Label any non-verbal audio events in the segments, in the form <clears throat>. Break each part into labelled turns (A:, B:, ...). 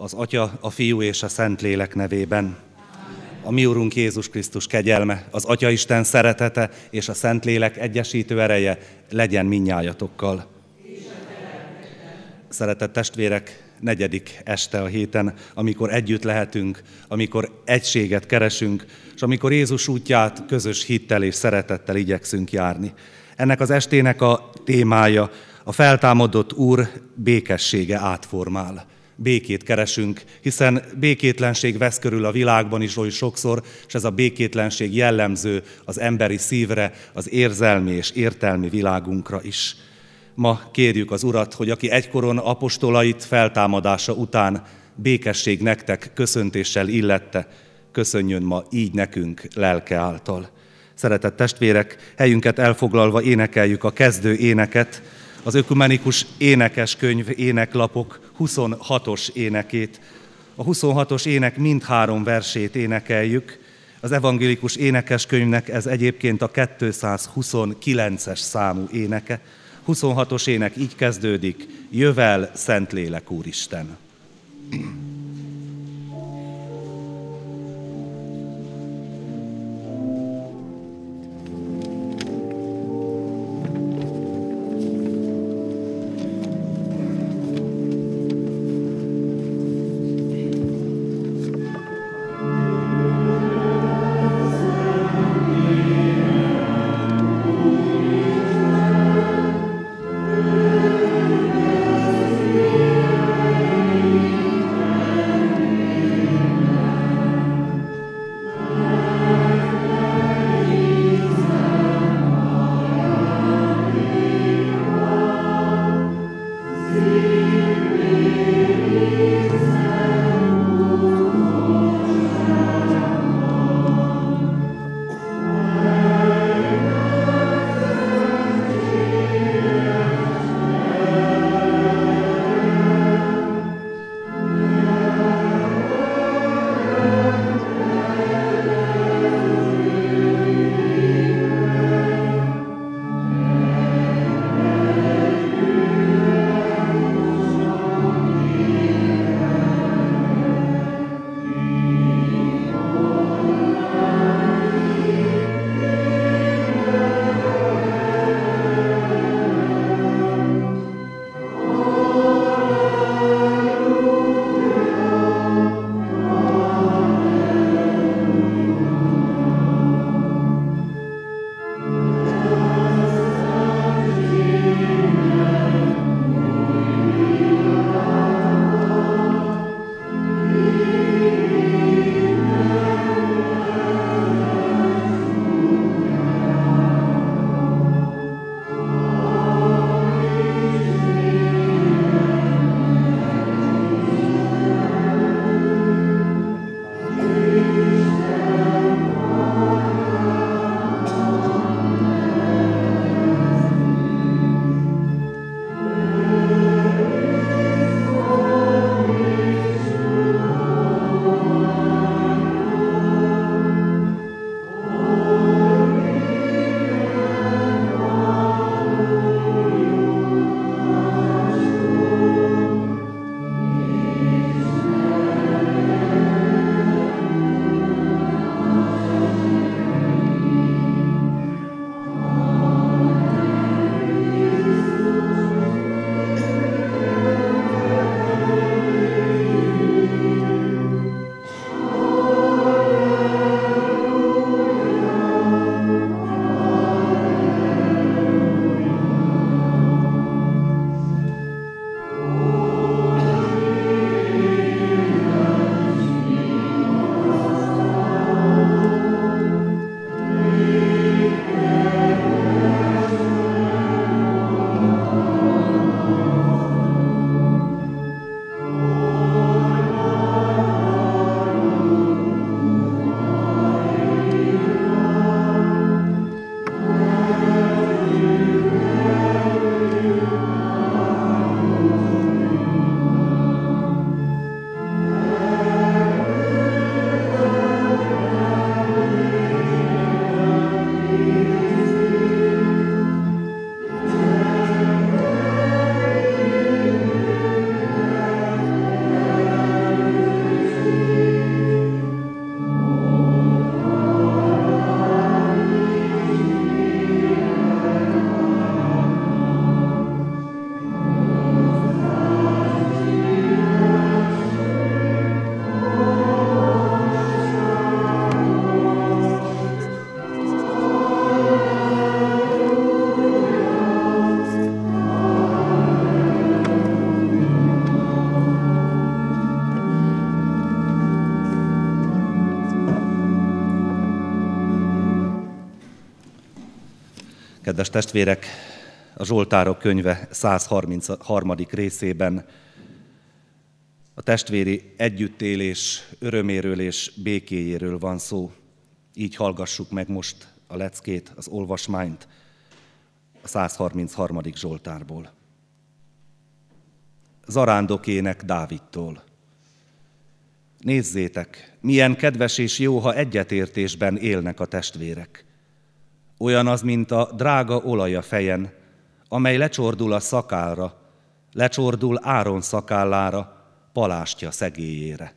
A: az Atya, a Fiú és a Szent Lélek nevében. A mi Urunk Jézus Krisztus kegyelme, az Atya Isten szeretete és a Szent Lélek egyesítő ereje legyen minnyájatokkal. Szeretett testvérek, negyedik este a héten, amikor együtt lehetünk, amikor egységet keresünk, és amikor Jézus útját közös hittel és szeretettel igyekszünk járni. Ennek az estének a témája a feltámadott Úr békessége átformál békét keresünk, hiszen békétlenség vesz körül a világban is oly sokszor, és ez a békétlenség jellemző az emberi szívre, az érzelmi és értelmi világunkra is. Ma kérjük az Urat, hogy aki egykoron apostolait feltámadása után békesség nektek köszöntéssel illette, köszönjön ma így nekünk lelke által. Szeretett testvérek, helyünket elfoglalva énekeljük a kezdő éneket, az ökumenikus énekeskönyv éneklapok 26-os énekét. A 26-os ének mindhárom versét énekeljük, az evangélikus énekeskönyvnek ez egyébként a 229-es számú éneke. 26-os ének így kezdődik, Jövel, Szentlélek Úristen. Isten. Kedves testvérek, a Zsoltárok könyve 133. részében a testvéri együttélés öröméről és békéjéről van szó. Így hallgassuk meg most a leckét, az olvasmányt a 133. Zsoltárból. Zarándokének Dávidtól. Nézzétek, milyen kedves és jó, ha egyetértésben élnek a testvérek – olyan az, mint a drága olaj a fejen, amely lecsordul a szakálra, lecsordul Áron szakállára, palástja szegélyére.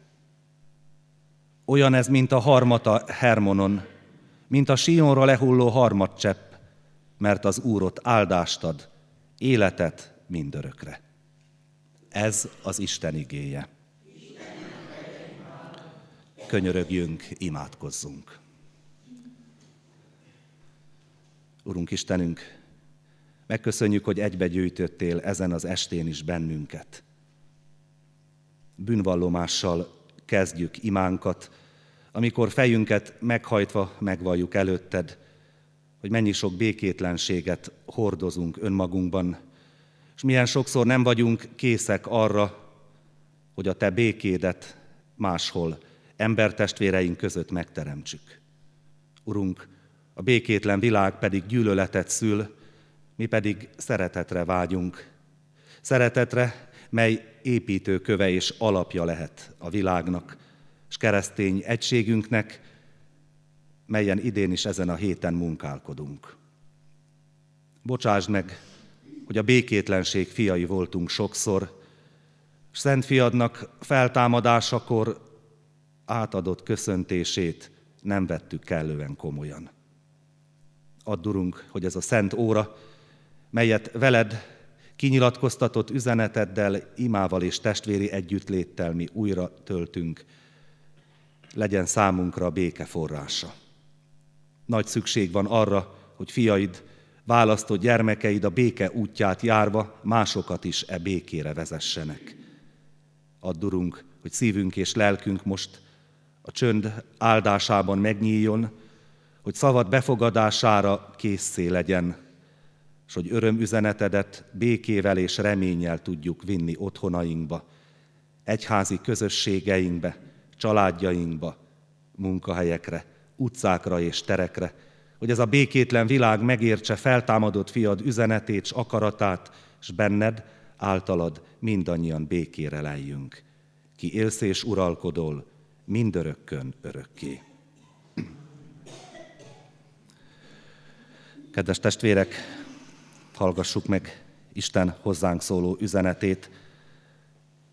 A: Olyan ez, mint a harmata Hermonon, mint a Sionra lehulló harmadcsepp, mert az Úrot áldást ad, életet mindörökre. Ez az Isten igéje. Könyörögjünk, imádkozzunk. Urunk Istenünk, megköszönjük, hogy egybegyűjtöttél ezen az estén is bennünket. Bűnvallomással kezdjük imánkat, amikor fejünket meghajtva megvalljuk előtted, hogy mennyi sok békétlenséget hordozunk önmagunkban, és milyen sokszor nem vagyunk készek arra, hogy a te békédet máshol, embertestvéreink között megteremtsük. Urunk, a békétlen világ pedig gyűlöletet szül, mi pedig szeretetre vágyunk. Szeretetre, mely építőköve és alapja lehet a világnak, és keresztény egységünknek, melyen idén is ezen a héten munkálkodunk. Bocsásd meg, hogy a békétlenség fiai voltunk sokszor, és Szent Fiadnak feltámadásakor átadott köszöntését nem vettük kellően komolyan ad durunk, hogy ez a szent óra, melyet veled kinyilatkoztatott üzeneteddel, imával és testvéri együttléttel mi újra töltünk, legyen számunkra béke forrása. Nagy szükség van arra, hogy fiaid, választott gyermekeid a béke útját járva másokat is e békére vezessenek. Addurunk, hogy szívünk és lelkünk most a csönd áldásában megnyíljon, hogy szavad befogadására készé legyen, és hogy örömüzenetedet békével és reménnyel tudjuk vinni otthonainkba, egyházi közösségeinkbe, családjainkba, munkahelyekre, utcákra és terekre, hogy ez a békétlen világ megértse feltámadott fiad üzenetét és akaratát, és benned, általad mindannyian békére lejjünk. Ki élsz és uralkodol, mindörökkön örökké. Kedves testvérek, hallgassuk meg Isten hozzánk szóló üzenetét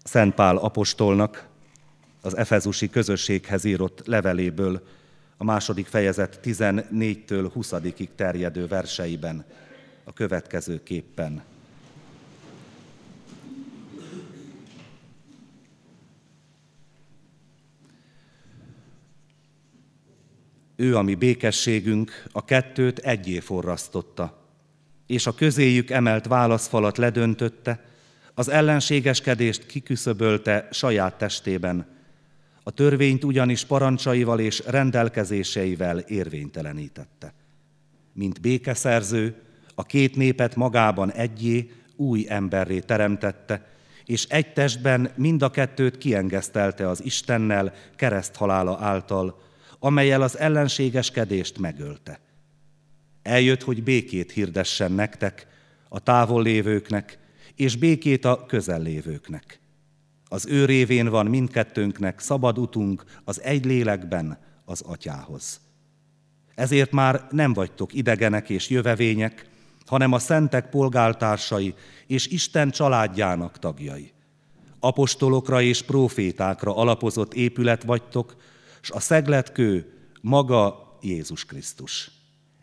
A: Szent Pál apostolnak az Efezusi közösséghez írott leveléből, a második fejezet 14-től 20-ig terjedő verseiben a következőképpen. ő, ami békességünk, a kettőt egyé forrasztotta, és a közéjük emelt válaszfalat ledöntötte, az ellenségeskedést kiküszöbölte saját testében, a törvényt ugyanis parancsaival és rendelkezéseivel érvénytelenítette. Mint békeszerző, a két népet magában egyé, új emberré teremtette, és egy testben mind a kettőt kiengesztelte az Istennel kereszthalála által, amelyel az ellenségeskedést megölte. Eljött, hogy békét hirdessen nektek, a távol lévőknek, és békét a közel lévőknek. Az ő révén van mindkettőnknek szabad utunk az egy lélekben az atyához. Ezért már nem vagytok idegenek és jövevények, hanem a szentek polgáltársai és Isten családjának tagjai. Apostolokra és profétákra alapozott épület vagytok, és a szegletkő maga Jézus Krisztus.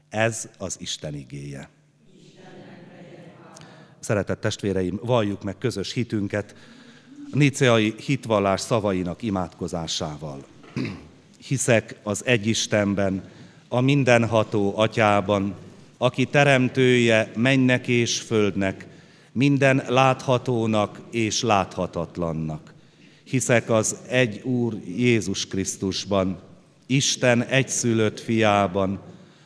A: Ez az Isten igéje. Szeretett testvéreim, valljuk meg közös hitünket a niceai hitvallás szavainak imádkozásával. Hiszek az egy Istenben, a mindenható atyában, aki teremtője mennek és földnek, minden láthatónak és láthatatlannak hiszek az egy Úr Jézus Krisztusban, Isten egyszülött fiában,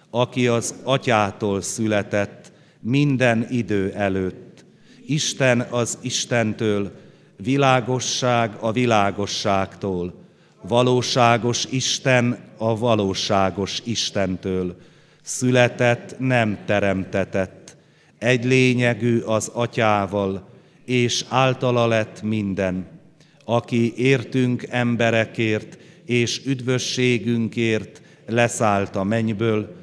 A: aki az atyától született minden idő előtt. Isten az Istentől, világosság a világosságtól, valóságos Isten a valóságos Istentől, született nem teremtetett, egy lényegű az atyával, és általa lett minden aki értünk emberekért és üdvösségünkért leszállt a mennyből,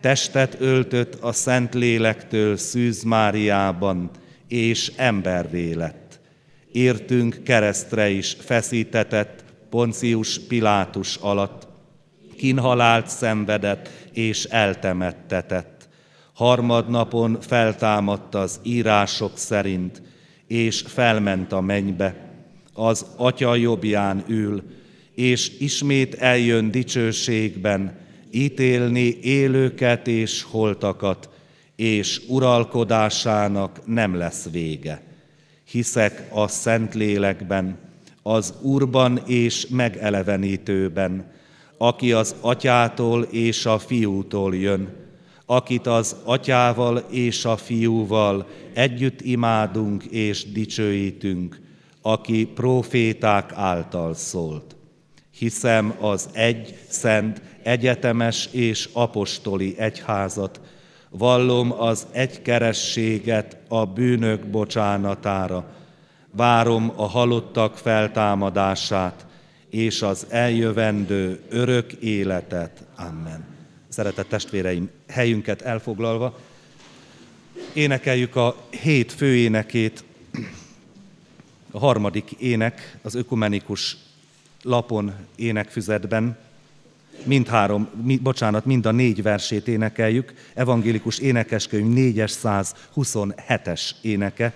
A: testet öltött a Szent Lélektől Szűz Máriában, és embervé lett. Értünk keresztre is feszítetett Poncius Pilátus alatt, kinhalált szenvedett és eltemettetett. Harmadnapon feltámadt az írások szerint, és felment a mennybe az Atya jobbján ül, és ismét eljön dicsőségben ítélni élőket és holtakat, és uralkodásának nem lesz vége. Hiszek a lélekben, az Úrban és megelevenítőben, aki az Atyától és a Fiútól jön, akit az Atyával és a Fiúval együtt imádunk és dicsőítünk, aki proféták által szólt. Hiszem az egy szent, egyetemes és apostoli egyházat, vallom az egykerességet a bűnök bocsánatára, várom a halottak feltámadását és az eljövendő örök életet. Amen. Szeretett testvéreim, helyünket elfoglalva, énekeljük a hét főénekét, a harmadik ének az ökumenikus lapon énekfüzetben, mindhárom, mi, bocsánat, mind a négy versét énekeljük, evangélikus énekeskönyv 427-es éneke,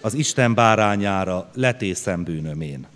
A: az Isten bárányára letészem bűnömén.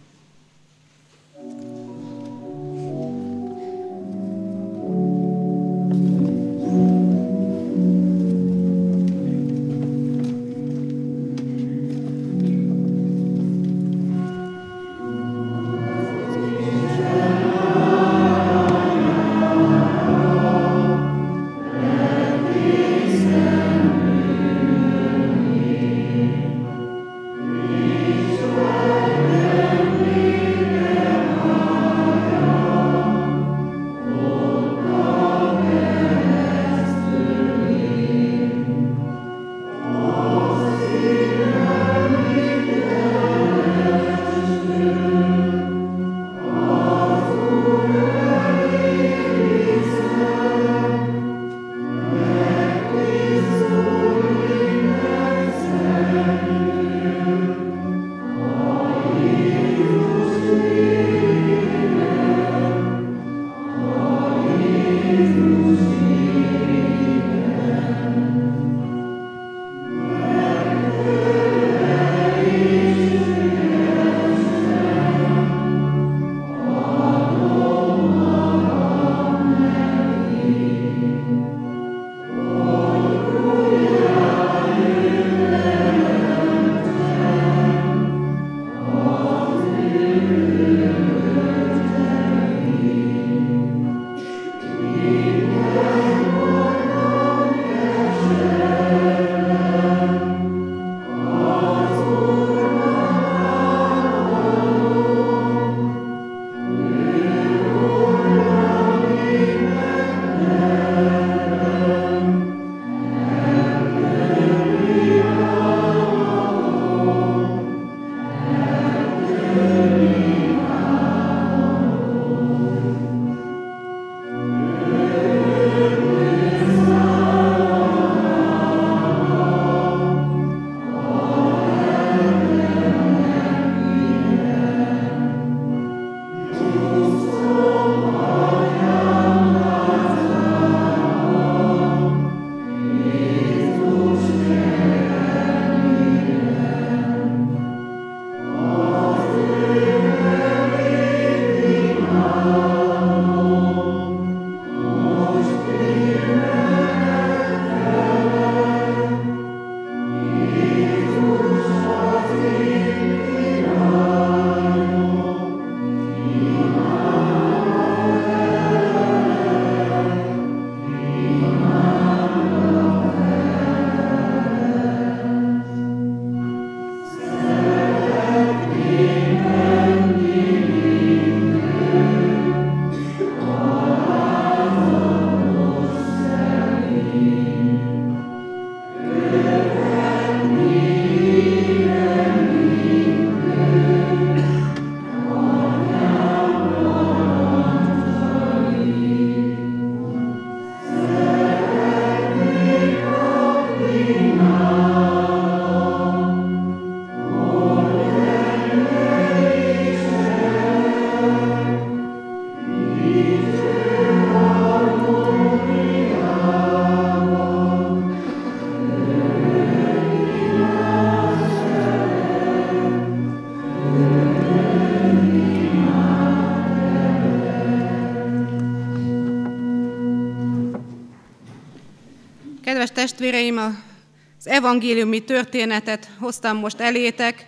B: az evangéliumi történetet hoztam most elétek.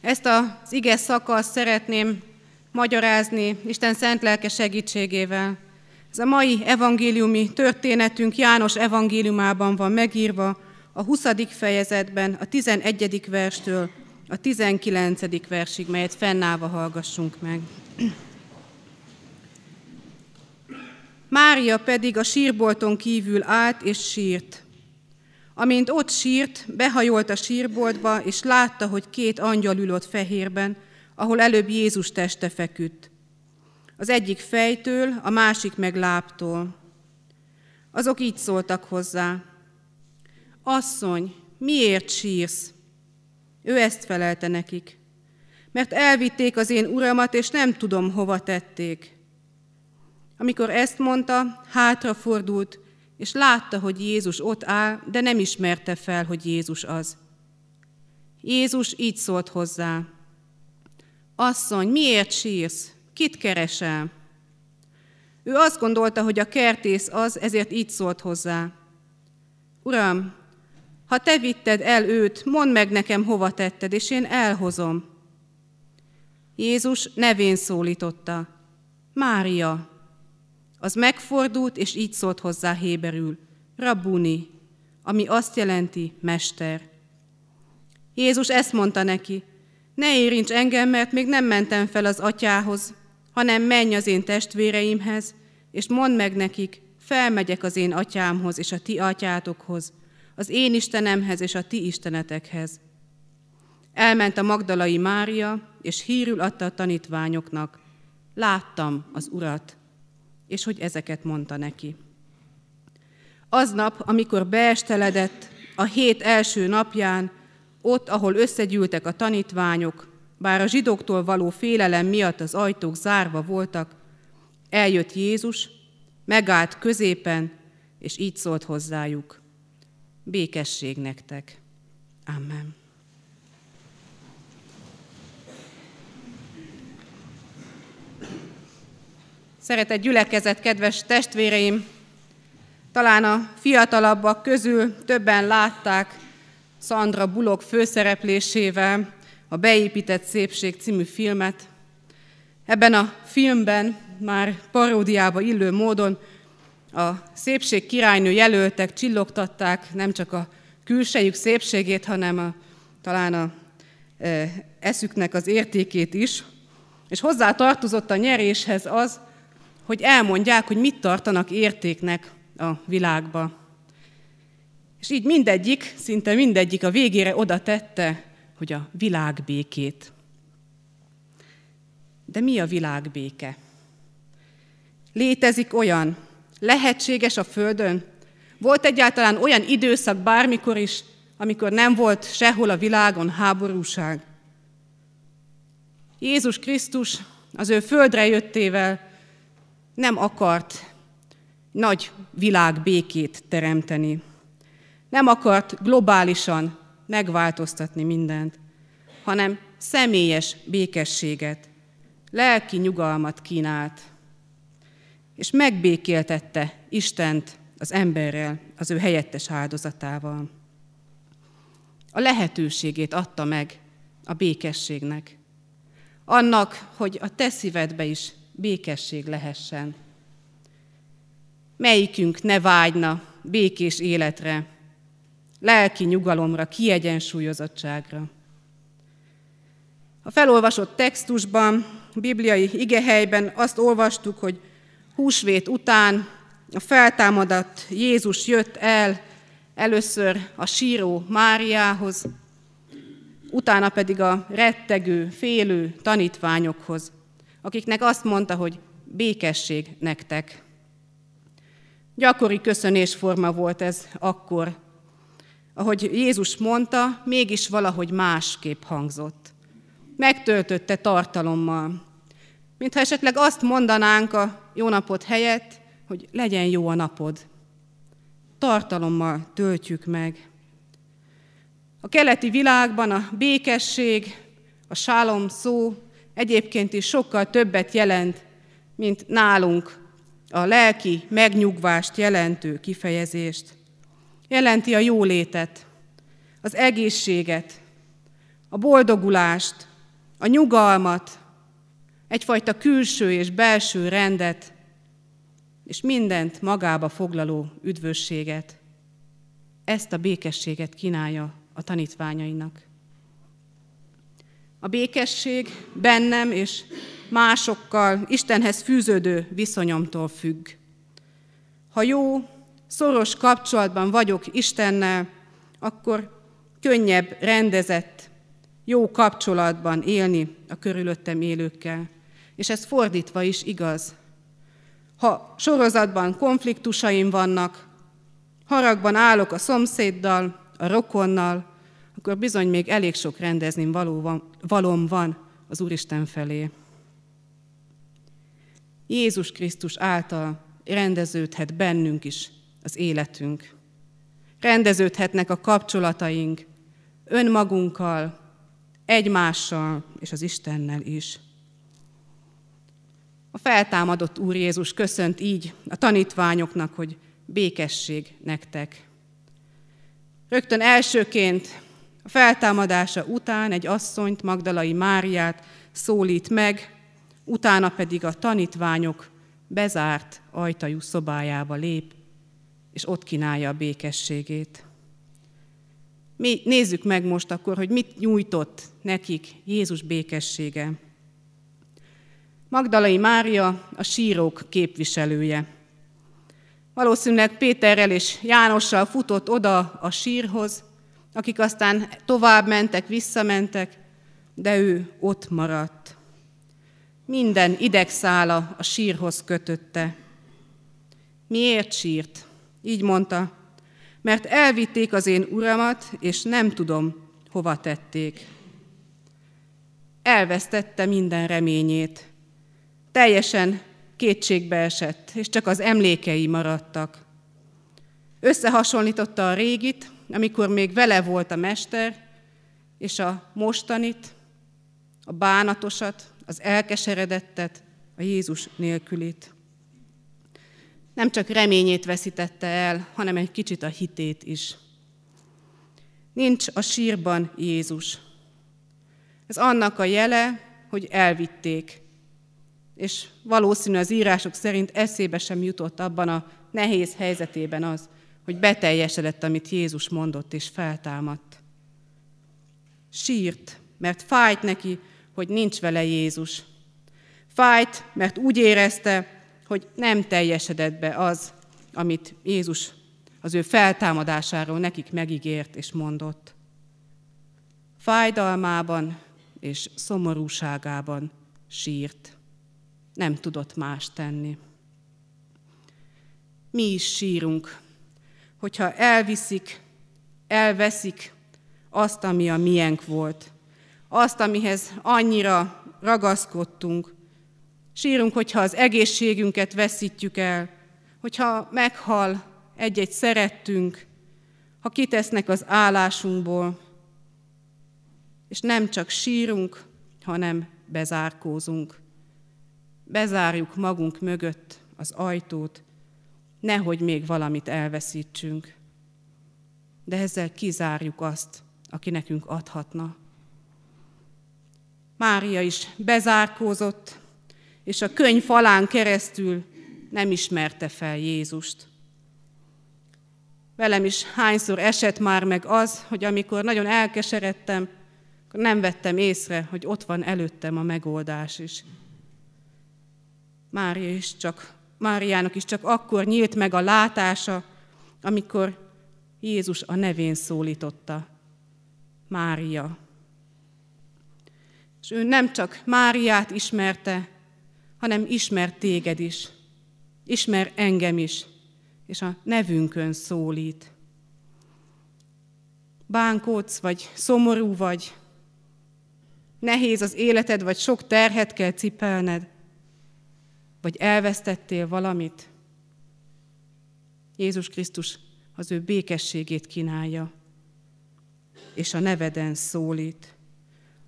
B: Ezt az ige szakaszt szeretném magyarázni Isten szent lelke segítségével. Ez a mai evangéliumi történetünk János evangéliumában van megírva, a 20. fejezetben, a 11. verstől a 19. versig, melyet fennállva hallgassunk meg. Mária pedig a sírbolton kívül állt és sírt. Amint ott sírt, behajolt a sírboltba, és látta, hogy két angyal ül fehérben, ahol előbb Jézus teste feküdt. Az egyik fejtől, a másik meg lábtól. Azok így szóltak hozzá. Asszony, miért sírsz? Ő ezt felelte nekik. Mert elvitték az én uramat, és nem tudom, hova tették. Amikor ezt mondta, hátrafordult, és látta, hogy Jézus ott áll, de nem ismerte fel, hogy Jézus az. Jézus így szólt hozzá. Asszony, miért sírsz? Kit keresel? Ő azt gondolta, hogy a kertész az, ezért így szólt hozzá. Uram, ha te vitted el őt, mondd meg nekem, hova tetted, és én elhozom. Jézus nevén szólította. Mária. Az megfordult, és így szólt hozzá héberül, Rabuni, ami azt jelenti, mester. Jézus ezt mondta neki, ne érints engem, mert még nem mentem fel az atyához, hanem menj az én testvéreimhez, és mondd meg nekik, felmegyek az én atyámhoz és a ti atyátokhoz, az én Istenemhez és a ti istenetekhez. Elment a Magdalai Mária, és hírül adta a tanítványoknak. Láttam az Urat és hogy ezeket mondta neki. Aznap, amikor beesteledett, a hét első napján, ott, ahol összegyűltek a tanítványok, bár a zsidóktól való félelem miatt az ajtók zárva voltak, eljött Jézus, megállt középen, és így szólt hozzájuk. Békesség nektek. Amen. Szeretett gyülekezet, kedves testvéreim! Talán a fiatalabbak közül többen látták Szandra Bullock főszereplésével a Beépített Szépség című filmet. Ebben a filmben már paródiába illő módon a szépség királynő jelöltek csillogtatták nem csak a külsejük szépségét, hanem a, talán a e, eszüknek az értékét is. És hozzá tartozott a nyeréshez az, hogy elmondják, hogy mit tartanak értéknek a világba. És így mindegyik, szinte mindegyik a végére oda tette, hogy a békét. De mi a világbéke? Létezik olyan? Lehetséges a Földön? Volt egyáltalán olyan időszak bármikor is, amikor nem volt sehol a világon háborúság? Jézus Krisztus az ő földre jöttével nem akart nagy békét teremteni. Nem akart globálisan megváltoztatni mindent, hanem személyes békességet, lelki nyugalmat kínált, és megbékéltette Istent az emberrel, az ő helyettes áldozatával. A lehetőségét adta meg a békességnek, annak, hogy a te szívedbe is békesség lehessen. Melyikünk ne vágyna békés életre, lelki nyugalomra, kiegyensúlyozottságra. A felolvasott textusban, bibliai igehelyben azt olvastuk, hogy húsvét után a feltámadott Jézus jött el először a síró Máriához, utána pedig a rettegő, félő tanítványokhoz akiknek azt mondta, hogy békesség nektek. Gyakori köszönésforma volt ez akkor. Ahogy Jézus mondta, mégis valahogy másképp hangzott. Megtöltötte tartalommal. Mintha esetleg azt mondanánk a jó napot helyett, hogy legyen jó a napod. Tartalommal töltjük meg. A keleti világban a békesség, a sálom szó egyébként is sokkal többet jelent, mint nálunk a lelki megnyugvást jelentő kifejezést. Jelenti a jólétet, az egészséget, a boldogulást, a nyugalmat, egyfajta külső és belső rendet, és mindent magába foglaló üdvösséget. Ezt a békességet kínálja a tanítványainak. A békesség bennem és másokkal, Istenhez fűződő viszonyomtól függ. Ha jó, szoros kapcsolatban vagyok Istennel, akkor könnyebb, rendezett, jó kapcsolatban élni a körülöttem élőkkel. És ez fordítva is igaz. Ha sorozatban konfliktusaim vannak, haragban állok a szomszéddal, a rokonnal, akkor bizony még elég sok rendezni valom van az Úristen felé. Jézus Krisztus által rendeződhet bennünk is az életünk. Rendeződhetnek a kapcsolataink önmagunkkal, egymással és az Istennel is. A feltámadott Úr Jézus köszönt így a tanítványoknak, hogy békesség nektek. Rögtön elsőként feltámadása után egy asszonyt, Magdalai Máriát szólít meg, utána pedig a tanítványok bezárt ajtajú szobájába lép, és ott kínálja a békességét. Mi nézzük meg most akkor, hogy mit nyújtott nekik Jézus békessége. Magdalai Mária a sírók képviselője. Valószínűleg Péterrel és Jánossal futott oda a sírhoz, akik aztán tovább mentek, visszamentek, de ő ott maradt. Minden idegszála a sírhoz kötötte. Miért sírt? Így mondta, mert elvitték az én uramat, és nem tudom, hova tették. Elvesztette minden reményét. Teljesen kétségbe esett, és csak az emlékei maradtak. Összehasonlította a régit amikor még vele volt a mester, és a mostanit, a bánatosat, az elkeseredettet, a Jézus nélkülit. Nem csak reményét veszítette el, hanem egy kicsit a hitét is. Nincs a sírban Jézus. Ez annak a jele, hogy elvitték. És valószínű az írások szerint eszébe sem jutott abban a nehéz helyzetében az, hogy beteljesedett, amit Jézus mondott és feltámadt. Sírt, mert fájt neki, hogy nincs vele Jézus. Fájt, mert úgy érezte, hogy nem teljesedett be az, amit Jézus az ő feltámadásáról nekik megígért és mondott. Fájdalmában és szomorúságában sírt. Nem tudott más tenni. Mi is sírunk, hogyha elviszik, elveszik azt, ami a miénk volt. Azt, amihez annyira ragaszkodtunk. Sírunk, hogyha az egészségünket veszítjük el, hogyha meghal egy-egy szerettünk, ha kitesznek az állásunkból, és nem csak sírunk, hanem bezárkózunk. Bezárjuk magunk mögött az ajtót, nehogy még valamit elveszítsünk. De ezzel kizárjuk azt, aki nekünk adhatna. Mária is bezárkózott, és a könyv falán keresztül nem ismerte fel Jézust. Velem is hányszor esett már meg az, hogy amikor nagyon elkeseredtem, akkor nem vettem észre, hogy ott van előttem a megoldás is. Mária is csak Máriának is csak akkor nyílt meg a látása, amikor Jézus a nevén szólította. Mária. És ő nem csak Máriát ismerte, hanem ismer téged is, ismer engem is, és a nevünkön szólít. Bánkóc vagy szomorú vagy, nehéz az életed, vagy sok terhet kell cipelned – vagy elvesztettél valamit, Jézus Krisztus az ő békességét kínálja, és a neveden szólít.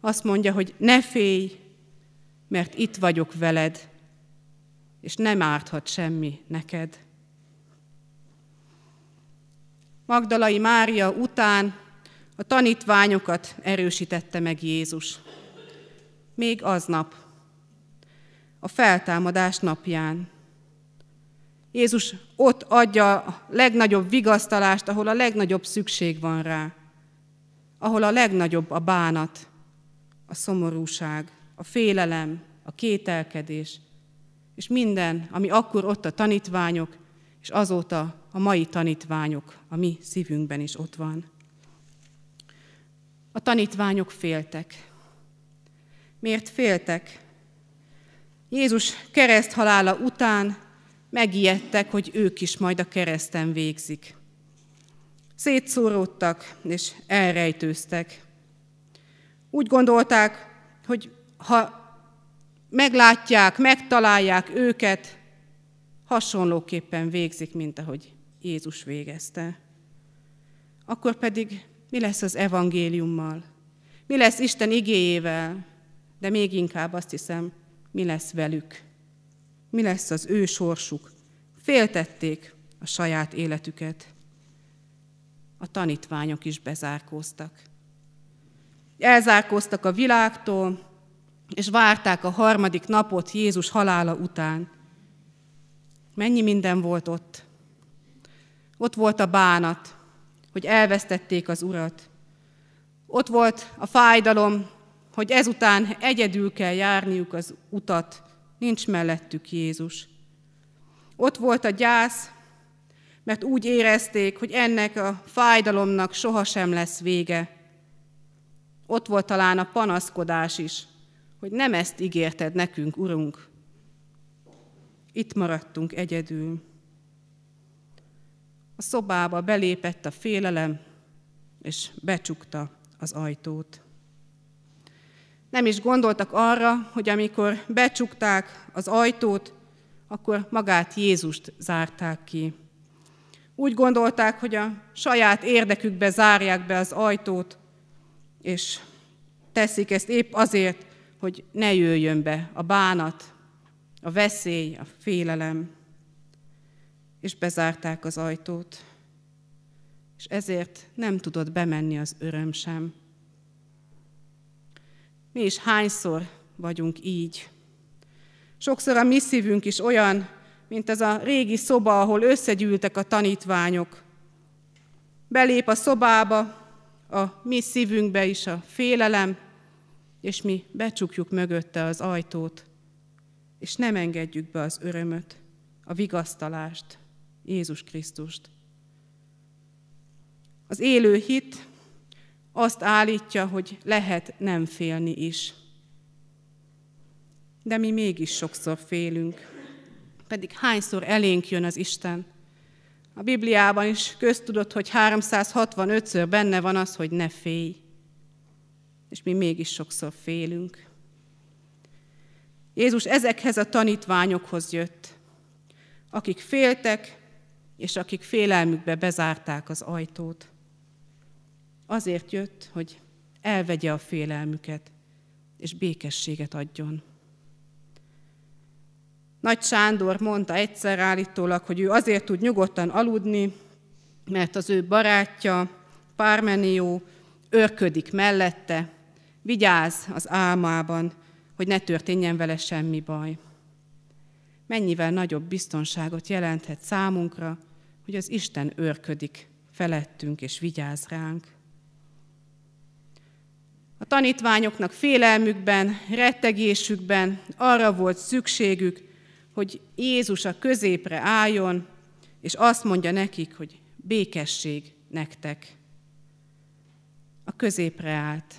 B: Azt mondja, hogy ne félj, mert itt vagyok veled, és nem árthat semmi neked. Magdalai Mária után a tanítványokat erősítette meg Jézus. Még aznap a feltámadás napján. Jézus ott adja a legnagyobb vigasztalást, ahol a legnagyobb szükség van rá, ahol a legnagyobb a bánat, a szomorúság, a félelem, a kételkedés, és minden, ami akkor ott a tanítványok, és azóta a mai tanítványok a mi szívünkben is ott van. A tanítványok féltek. Miért féltek? Jézus kereszt halála után megijedtek, hogy ők is majd a kereszten végzik. Szétszóródtak és elrejtőztek. Úgy gondolták, hogy ha meglátják, megtalálják őket, hasonlóképpen végzik, mint ahogy Jézus végezte. Akkor pedig mi lesz az evangéliummal? Mi lesz Isten igéjével? De még inkább azt hiszem, mi lesz velük, mi lesz az ő sorsuk. Féltették a saját életüket. A tanítványok is bezárkóztak. Elzárkóztak a világtól, és várták a harmadik napot Jézus halála után. Mennyi minden volt ott. Ott volt a bánat, hogy elvesztették az urat. Ott volt a fájdalom, hogy ezután egyedül kell járniuk az utat, nincs mellettük Jézus. Ott volt a gyász, mert úgy érezték, hogy ennek a fájdalomnak sohasem lesz vége. Ott volt talán a panaszkodás is, hogy nem ezt ígérted nekünk, Urunk. Itt maradtunk egyedül. A szobába belépett a félelem, és becsukta az ajtót. Nem is gondoltak arra, hogy amikor becsukták az ajtót, akkor magát Jézust zárták ki. Úgy gondolták, hogy a saját érdekükbe zárják be az ajtót, és teszik ezt épp azért, hogy ne jöjjön be a bánat, a veszély, a félelem. És bezárták az ajtót. És ezért nem tudott bemenni az öröm sem. Mi is hányszor vagyunk így. Sokszor a mi szívünk is olyan, mint ez a régi szoba, ahol összegyűltek a tanítványok. Belép a szobába, a mi szívünkbe is a félelem, és mi becsukjuk mögötte az ajtót, és nem engedjük be az örömöt, a vigasztalást, Jézus Krisztust. Az élő hit azt állítja, hogy lehet nem félni is. De mi mégis sokszor félünk. Pedig hányszor elénk jön az Isten. A Bibliában is köztudott, hogy 365-ször benne van az, hogy ne félj. És mi mégis sokszor félünk. Jézus ezekhez a tanítványokhoz jött, akik féltek, és akik félelmükbe bezárták az ajtót. Azért jött, hogy elvegye a félelmüket, és békességet adjon. Nagy Sándor mondta egyszer állítólag, hogy ő azért tud nyugodtan aludni, mert az ő barátja, Pármenió, örködik mellette, vigyáz az álmában, hogy ne történjen vele semmi baj. Mennyivel nagyobb biztonságot jelenthet számunkra, hogy az Isten őrködik felettünk és vigyáz ránk. A tanítványoknak félelmükben, rettegésükben arra volt szükségük, hogy Jézus a középre álljon, és azt mondja nekik, hogy békesség nektek. A középre állt.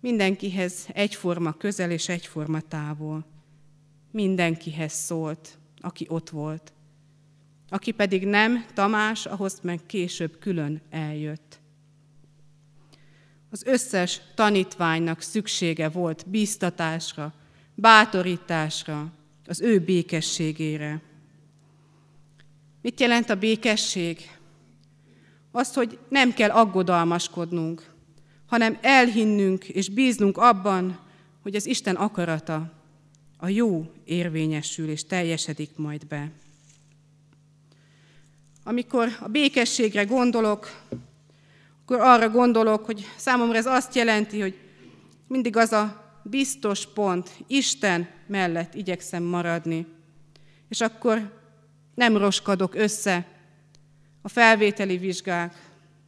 B: Mindenkihez egyforma közel és egyforma távol. Mindenkihez szólt, aki ott volt. Aki pedig nem, Tamás, ahhoz meg később külön eljött az összes tanítványnak szüksége volt bíztatásra, bátorításra, az ő békességére. Mit jelent a békesség? Az, hogy nem kell aggodalmaskodnunk, hanem elhinnünk és bíznunk abban, hogy az Isten akarata, a jó érvényesül és teljesedik majd be. Amikor a békességre gondolok, akkor arra gondolok, hogy számomra ez azt jelenti, hogy mindig az a biztos pont, Isten mellett igyekszem maradni. És akkor nem roskadok össze a felvételi vizsgák,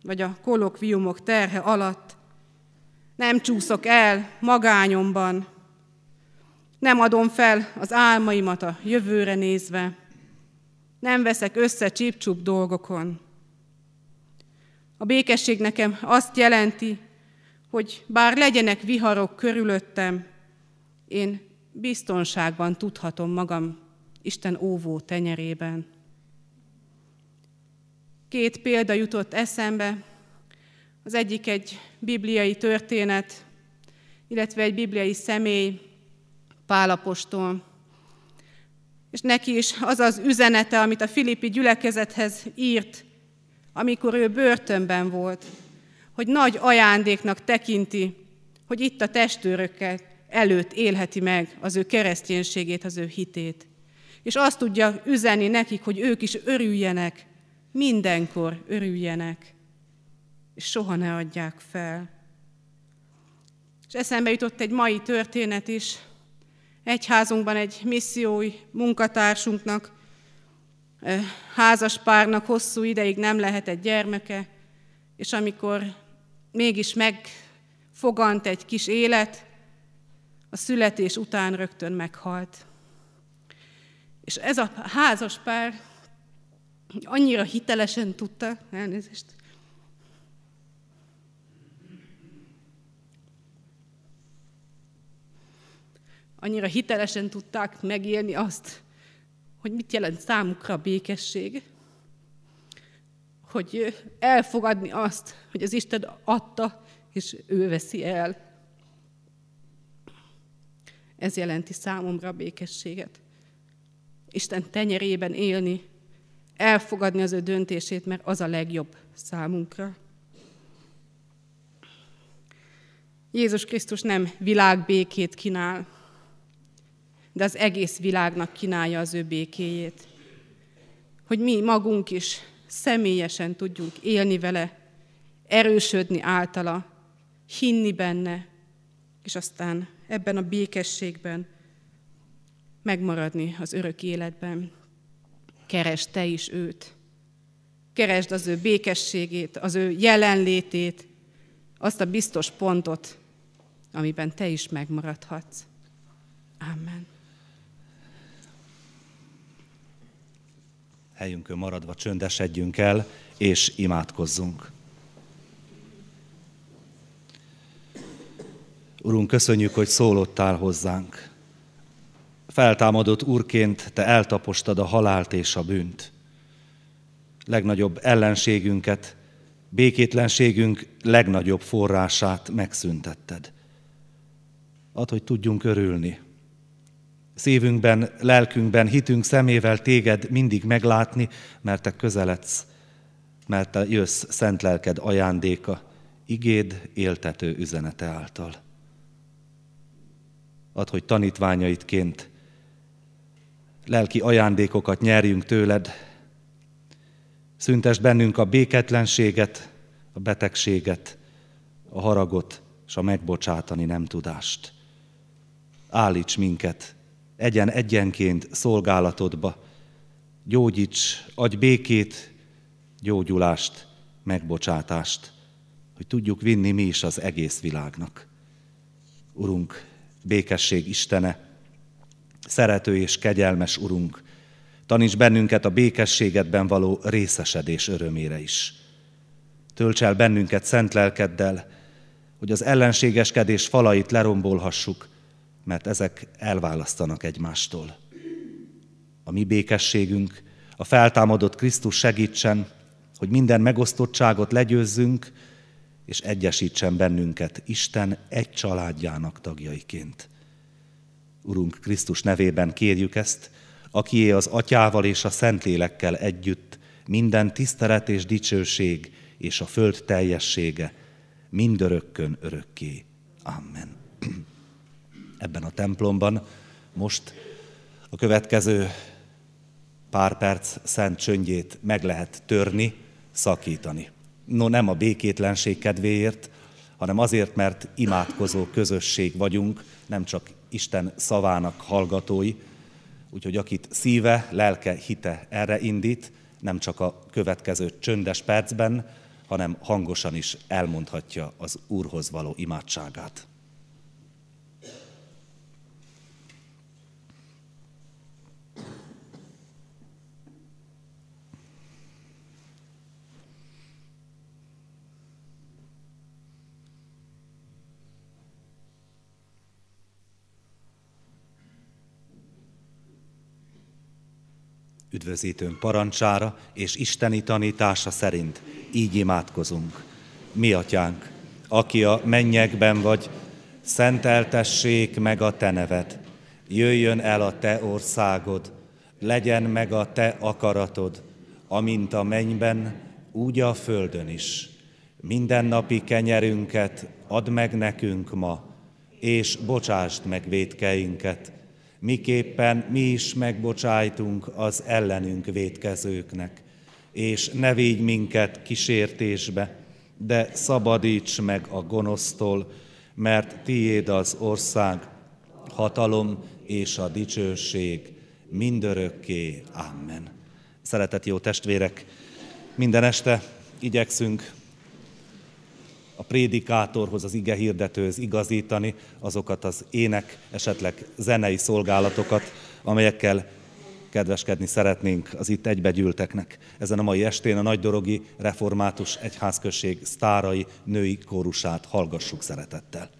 B: vagy a kolokviumok terhe alatt. Nem csúszok el magányomban, nem adom fel az álmaimat a jövőre nézve, nem veszek össze csípcsúp dolgokon. A békesség nekem azt jelenti, hogy bár legyenek viharok körülöttem, én biztonságban tudhatom magam Isten óvó tenyerében. Két példa jutott eszembe, az egyik egy bibliai történet, illetve egy bibliai személy, Pálapostól. És neki is az az üzenete, amit a Filippi gyülekezethez írt, amikor ő börtönben volt, hogy nagy ajándéknak tekinti, hogy itt a testőrökkel előtt élheti meg az ő kereszténységét, az ő hitét. És azt tudja üzenni nekik, hogy ők is örüljenek, mindenkor örüljenek, és soha ne adják fel. És eszembe jutott egy mai történet is. Egyházunkban egy missziói munkatársunknak Házas párnak hosszú ideig nem lehetett gyermeke, és amikor mégis megfogant egy kis élet, a születés után rögtön meghalt. És ez a házas pár annyira hitelesen tudta, elnézést, annyira hitelesen tudták megélni azt, hogy mit jelent számukra a békesség, hogy elfogadni azt, hogy az Isten adta, és ő veszi el. Ez jelenti számomra a békességet. Isten tenyerében élni, elfogadni az ő döntését, mert az a legjobb számunkra. Jézus Krisztus nem világbékét kínál, de az egész világnak kínálja az ő békéjét. Hogy mi magunk is személyesen tudjunk élni vele, erősödni általa, hinni benne, és aztán ebben a békességben megmaradni az örök életben. Keresd te is őt. Keresd az ő békességét, az ő jelenlétét, azt a biztos pontot, amiben te is megmaradhatsz. Amen.
A: helyünkön maradva csöndesedjünk el, és imádkozzunk. Urunk, köszönjük, hogy szólottál hozzánk. Feltámadott Úrként Te eltapostad a halált és a bűnt. Legnagyobb ellenségünket, békétlenségünk legnagyobb forrását megszüntetted. Ad, hogy tudjunk örülni, szívünkben, lelkünkben, hitünk szemével téged mindig meglátni, mert te közeledsz, mert te jössz szent lelked ajándéka, igéd éltető üzenete által. Ad, hogy tanítványaitként lelki ajándékokat nyerjünk tőled, szüntes bennünk a béketlenséget, a betegséget, a haragot és a megbocsátani nem tudást. Állíts minket egyen egyenként szolgálatodba. Gyógyíts, adj békét, gyógyulást, megbocsátást, hogy tudjuk vinni mi is az egész világnak. Urunk, békesség Istene, szerető és kegyelmes Urunk, taníts bennünket a békességedben való részesedés örömére is. Tölts el bennünket szent lelkeddel, hogy az ellenségeskedés falait lerombolhassuk, mert ezek elválasztanak egymástól. A mi békességünk, a feltámadott Krisztus segítsen, hogy minden megosztottságot legyőzzünk, és egyesítsen bennünket Isten egy családjának tagjaiként. Urunk Krisztus nevében kérjük ezt, akié az Atyával és a Szentlélekkel együtt minden tisztelet és dicsőség és a föld teljessége mindörökkön örökké. Amen. <clears throat> ebben a templomban. Most a következő pár perc szent csöndjét meg lehet törni, szakítani. No, nem a békétlenség kedvéért, hanem azért, mert imádkozó közösség vagyunk, nem csak Isten szavának hallgatói, úgyhogy akit szíve, lelke, hite erre indít, nem csak a következő csöndes percben, hanem hangosan is elmondhatja az Úrhoz való imádságát. üdvözítőn parancsára és isteni tanítása szerint. Így imádkozunk. Mi atyánk, aki a mennyekben vagy, szenteltessék meg a te neved, jöjjön el a te országod, legyen meg a te akaratod, amint a mennyben, úgy a földön is. Mindennapi kenyerünket add meg nekünk ma, és bocsásd meg védkeinket, miképpen mi is megbocsájtunk az ellenünk védkezőknek. És ne védj minket kísértésbe, de szabadíts meg a gonosztól, mert tiéd az ország, hatalom és a dicsőség mindörökké. Amen. Szeretett jó testvérek, minden este igyekszünk a prédikátorhoz, az ige hirdetőhöz igazítani azokat az ének, esetleg zenei szolgálatokat, amelyekkel kedveskedni szeretnénk az itt egybegyűlteknek. Ezen a mai estén a Nagydorogi Református Egyházközség sztárai női kórusát hallgassuk szeretettel.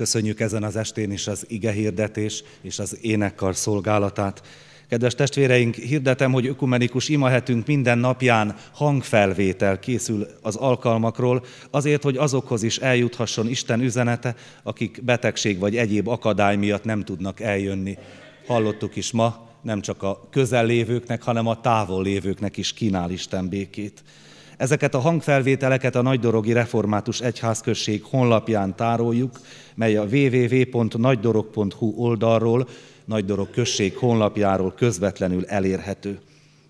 A: Köszönjük ezen az estén is az ige hirdetés és az énekkar szolgálatát. Kedves testvéreink, hirdetem, hogy ökumenikus imahetünk minden napján hangfelvétel készül az alkalmakról, azért, hogy azokhoz is eljuthasson Isten üzenete, akik betegség vagy egyéb akadály miatt nem tudnak eljönni. Hallottuk is ma, nem csak a közellévőknek, hanem a távollévőknek is kínál Isten békét. Ezeket a hangfelvételeket a Nagydorogi Református Egyházközség honlapján tároljuk, mely a www.nagydorog.hu oldalról, Nagydorog község honlapjáról közvetlenül elérhető.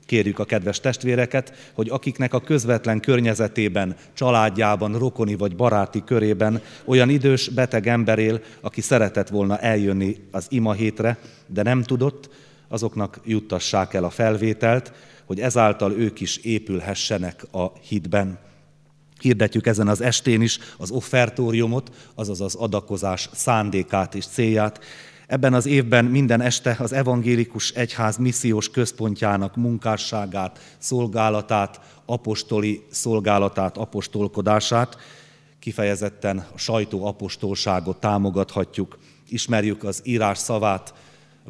A: Kérjük a kedves testvéreket, hogy akiknek a közvetlen környezetében, családjában, rokoni vagy baráti körében olyan idős, beteg ember él, aki szeretett volna eljönni az ima hétre, de nem tudott, azoknak juttassák el a felvételt, hogy ezáltal ők is épülhessenek a hitben. Hirdetjük ezen az estén is az offertóriumot, azaz az adakozás szándékát és célját. Ebben az évben minden este az Evangélikus Egyház missziós központjának munkásságát, szolgálatát, apostoli szolgálatát, apostolkodását, kifejezetten a sajtóapostolságot támogathatjuk. Ismerjük az írás szavát,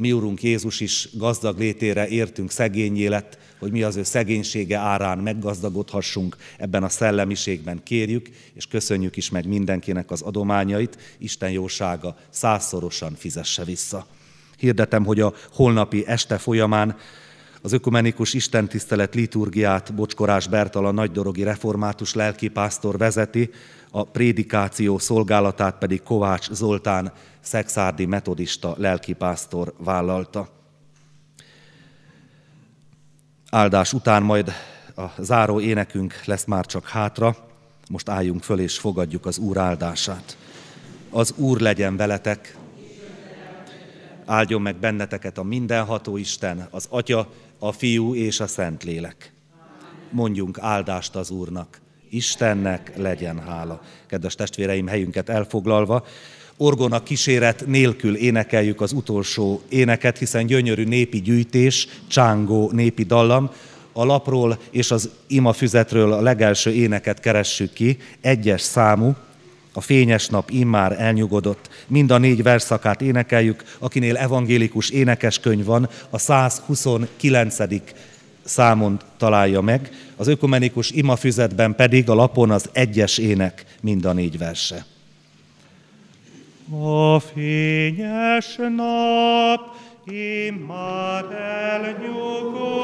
A: mi Urunk Jézus is gazdag létére értünk szegényé lett, hogy mi az ő szegénysége árán meggazdagodhassunk, ebben a szellemiségben kérjük, és köszönjük is meg mindenkinek az adományait, Isten jósága százszorosan fizesse vissza. Hirdetem, hogy a holnapi este folyamán az ökumenikus istentisztelet liturgiát Bocskorás Bertal a nagydorogi református lelkipásztor vezeti, a prédikáció szolgálatát pedig Kovács Zoltán szexárdi metodista lelkipásztor vállalta. Áldás után majd a záró énekünk lesz már csak hátra, most álljunk föl és fogadjuk az Úr áldását. Az Úr legyen veletek, áldjon meg benneteket a mindenható Isten, az Atya, a Fiú és a Szentlélek. Mondjunk áldást az Úrnak. Istennek legyen hála. Kedves testvéreim, helyünket elfoglalva, orgona kíséret nélkül énekeljük az utolsó éneket, hiszen gyönyörű népi gyűjtés, csángó népi dallam, a lapról és az imafüzetről a legelső éneket keressük ki, egyes számú, a fényes nap immár elnyugodott, mind a négy verszakát énekeljük, akinél evangélikus énekeskönyv van, a 129 számon találja meg, az ökumenikus imafüzetben pedig a lapon az egyes ének mind a négy verse.
C: A fényes nap immár elnyugodott,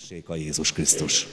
A: Tessék a Jézus Krisztus!